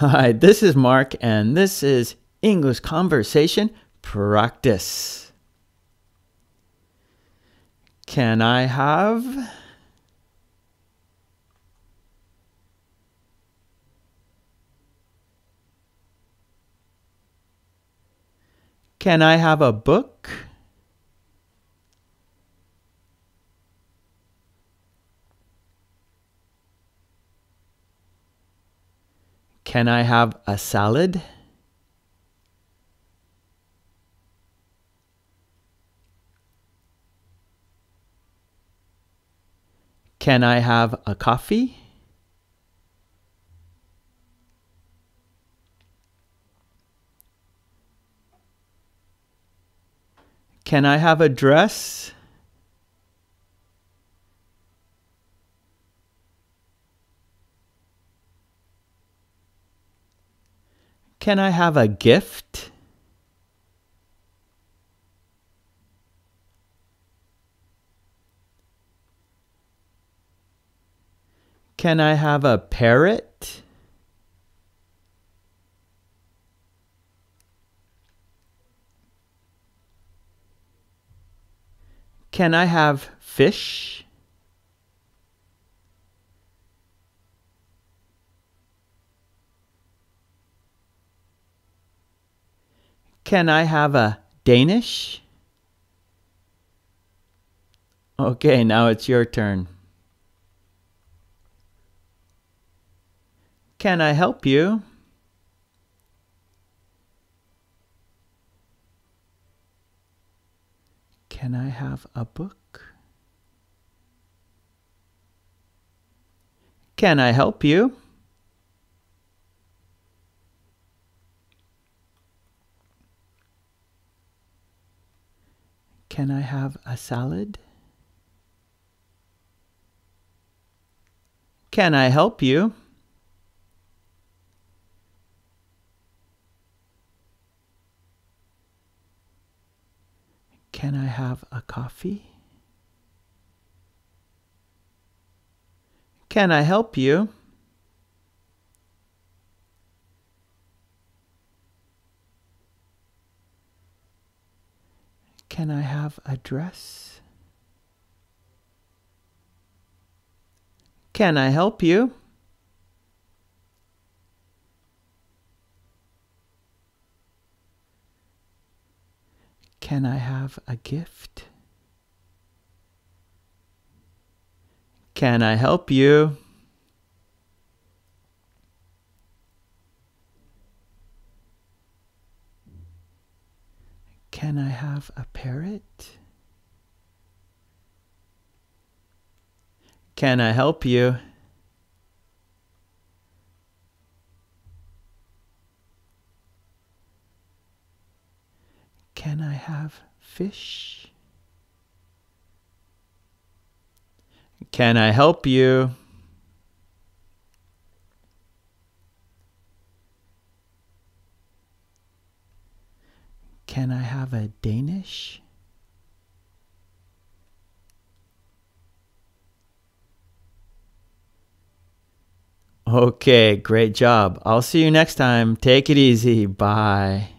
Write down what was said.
Hi, this is Mark, and this is English Conversation Practice. Can I have? Can I have a book? Can I have a salad? Can I have a coffee? Can I have a dress? Can I have a gift? Can I have a parrot? Can I have fish? Can I have a Danish? Okay, now it's your turn. Can I help you? Can I have a book? Can I help you? Can I have a salad? Can I help you? Can I have a coffee? Can I help you? Can I have a dress? Can I help you? Can I have a gift? Can I help you? Can I have a parrot? Can I help you? Can I have fish? Can I help you? Can I have a Danish? Okay, great job. I'll see you next time. Take it easy. Bye.